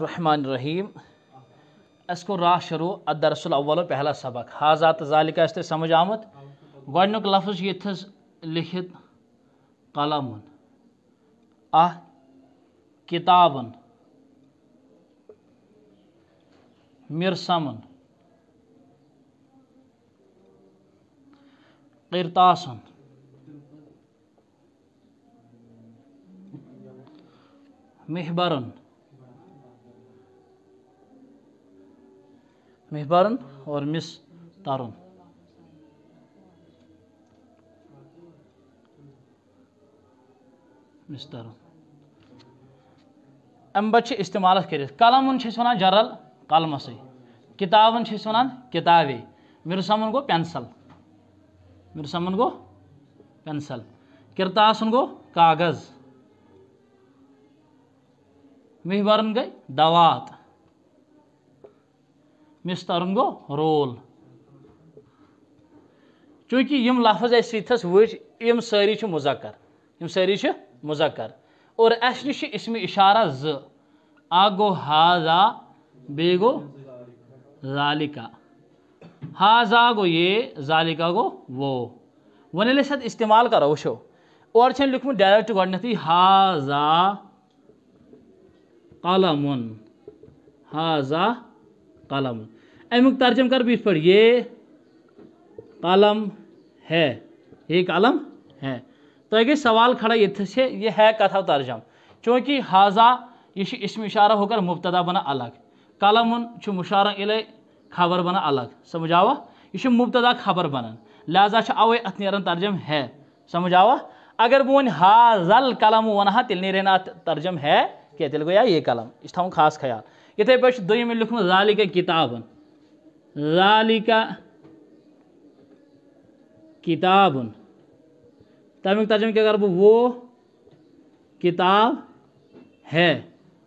الرحمن الرحیم اس کو راہ شروع الدرس الاول پہلا سبق حاضات اس تے سمجھ آمد گوڑنک لفظ یہ لکھت قلم کتابن مرسمن کرتاسن محبر مہبارن اور مس تارون مس تارون ام بچ استعمال کر کلم ونان جرل قلمس کتاب ونان کتابی مرسمن گو پینسل مرسمن گو پینسل کرتاسن گو کاغذ مہبارن گئی دوات مستر گو رول چونکہ یہ لفظ اہس وچ یہ ساری یہ ساری مذکر اور اس اسم اشارہ بیٚیہِ گوٚو ذالِکا ہاضا گو یہ ذالِکا گو وو وٕچھو اورٕ کرو وقت ڈائریکٹ گۄڈنٮ۪تھٕے ہاضا قلمُن ہاذا قلم امیک ترجم یہ قلم ہے یہ قلم ہیں سوال کھڑا یہ سے یہ ہے کتھا ترجم چونکہ حاضہ یہ ہو کر مبتدا بنا الگ قلم چھو مشارہ علی خبر بنا الگ سمجھاوا یہ مبتدا خبر بنان چھو اوے ات ترجم ہے سمجھاوا اگر بون حاضل قلم ونہا تلنی رہنا ترجم ہے کہتے تیل یا یہ قلم یہ ہوں خاص خیال ات پہ دیکھمت زالی کہ ذالک کتاب تمیک ترجمہ کیا کرو کتاب ہے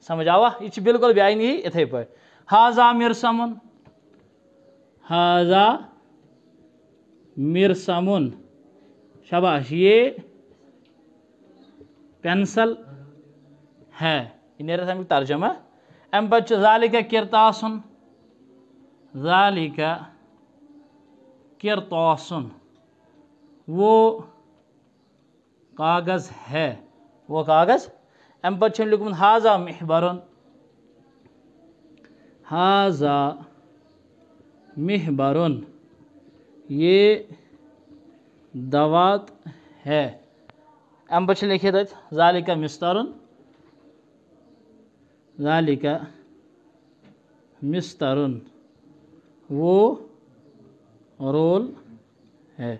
سمجھ آوا یہ بالکل بھی آئی نی اتے پہ حا مرسمن سمن حاضا مرسم شبہ یہ پینسل ہے یہ نیسک ترجمہ ام بچ ذالک کر تو زالقہ وہ کاغذ ہے وہ کاغذ امہ پیومت محبرن مہب محبرن یہ دوات ہے ام بچ لکھے دیت ذالک مسترن ذالک مسترن وہ رول ہے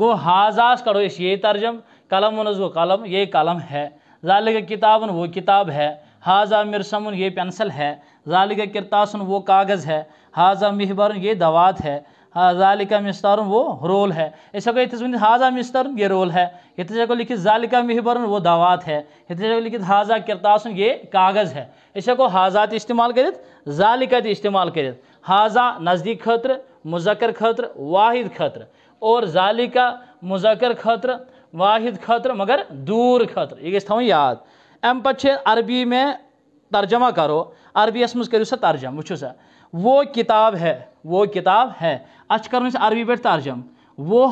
گو حاضہ کرو اس یہ ترجم قلم ونز و قلم یہ قلم ہے ذالک کتابن وہ کتاب ہے حاضہ مرسمن یہ پینسل ہے ذالک کرتاسن وہ کاغذ ہے حاضہ محبرن یہ دوات ہے ذالکہ ذالقہ وہ رول ہے اس کو حاضر مستر یہ رول ہے یہ کو لکھت ذالکہ مہبر وہ دعوات ہے یہ کو حاذہ حاضر کرتاسن یہ کاغذ ہے اس کو ہو حاذہ تعمال استعمال کرت حاضر نزدیک خطر مذکر خطر واحد خطر اور ذالکہ مذکر خطر واحد خطر مگر دور خطر یہ گھر ہوں یاد ایم پچھے عربی میں ترجمہ کرو عربی عربیس کرو سا ترجمہ وجو سا وہ کتاب ہے وہ کتاب ہے اچھ کرنے سے عربی پر ترجم وہ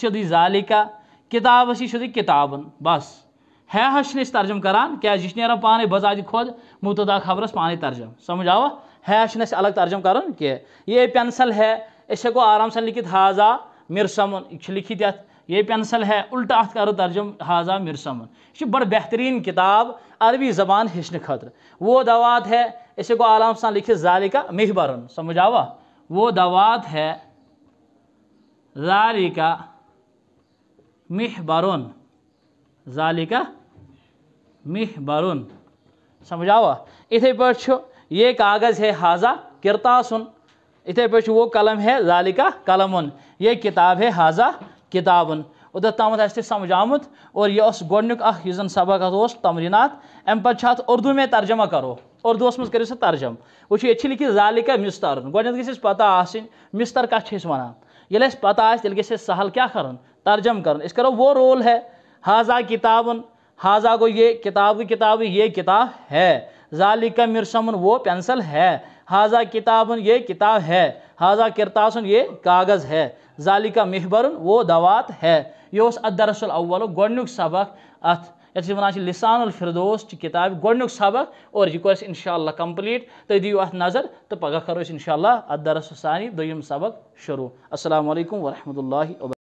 شدی ذالکہ کتاب اسی شدی کتاب بس ہے حشن اس ترجم کران کیا جشنی عرب پانے بزا جی خود متدا خبر اس پانے ترجم سمجھا آوا ہے حشن اس الگ ترجم کران کیا یہ پینسل ہے اس سے کو آرام سے لکھت حاضا مرسم اچھ لکھی تیت یہ پینسل ہے الٹا آت کرو ترجم حاضا مرسم یہ بڑا بہترین کتاب عربی زبان حشن خطر وہ دوات ہے اس سے کو آرام سان لکھت ذالکہ مہبرن سمجھا آوا وہ دوات ہے ذالک محبرون ذالک محبرون سمجھاوا اتھے سمجھا یہ کاغذ ہے حاضہ کرتاسن سن اتے پہ وہ قلم ہے ذالک قلمن یہ کتاب ہے حاضہ کتابن اوت آئی سمجھ آمت اور یہ اس گبق اس تمرینات پتہ پہ اردو میں ترجمہ کرو اردوس مز کرو سا ترجم ویو یہ ذالکہ مستر مسترن گھس پتہ آن مستر کا واان یل اہ پتہ آئی سہل کیا أسۍ کرو وہ رول ہے حاضہ کتابن ہازا گو یہ کتا کتاب یہ کتاب ہے ذالکہ مرسمن وہ پینسل ہے حازہ کتابن یہ کتاب ہے حاذا کرتاسن یہ کاغذ ہے ذالکہ محبرن وہ دوات ہے یہ اس رس ال اول سبق اَتھ یس وان لسان الفردوس کتاب گونی سبق اور یہ کوشاء اللہ کمپلٹ نظر تو پگہ کرو انشاء اللہ ثانی دویم سبق شروع السلام علیکم ورحمۃ اللہ وبرکاتہ